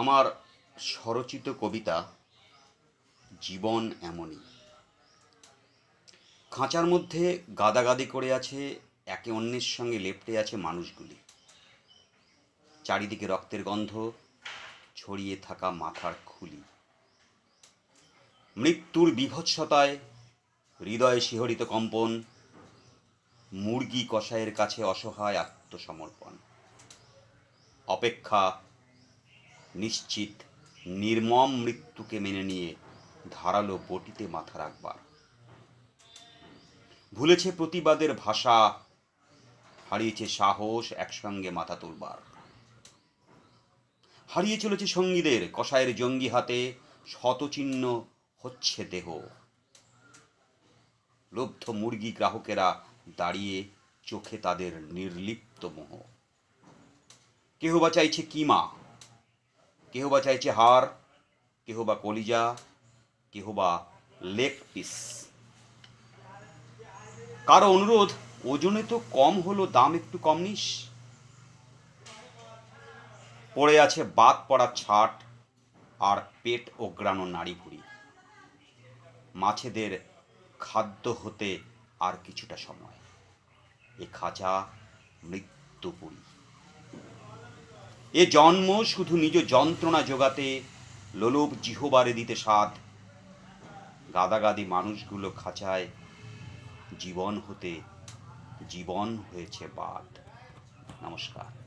আমার স্বরচিত কবিতা জীবন এমনই খাঁচার মধ্যে গাদাগাদি করে আছে একে অন্যের সঙ্গে লেপটে আছে মানুষগুলি চারিদিকে রক্তের গন্ধ ছড়িয়ে থাকা মাথার খুলি মৃত্যুর বিভৎসতায় হৃদয়ে শিহরিত কম্পন মুরগি কষায়ের কাছে অসহায় আত্মসমর্পণ অপেক্ষা নিশ্চিত নির্মম মৃত্যুকে মেনে নিয়ে ধারালো বটিতে মাথা রাখবার ভুলেছে প্রতিবাদের ভাষা হারিয়েছে সাহস একসঙ্গে মাথা তুলবার হারিয়ে চলেছে সঙ্গীদের কষায়ের জঙ্গি হাতে শতচিহ্ন হচ্ছে দেহ লব্ধ মুরগি গ্রাহকেরা দাঁড়িয়ে চোখে তাদের নির্লিপ্ত মোহ কেহ বা চাইছে কিমা কেহ বা চাইছে হাড় কেহ বা কলিজা কেহ বা লেগ পিস কারো অনুরোধ ওজনে তো কম হলো দাম একটু কম নিস পড়ে আছে বাদ পড়া ছাট আর পেট ওগ্রানো নাড়ি ভুড়ি মাছেদের খাদ্য হতে আর কিছুটা সময় এ খাঁচা মৃত্যুপুরী এ জন্ম শুধু নিজ যন্ত্রণা যোগাতে লোলোভ জিহবারে দিতে সাধ গাদাগাদি মানুষগুলো খাঁচায় জীবন হতে জীবন হয়েছে বাদ নমস্কার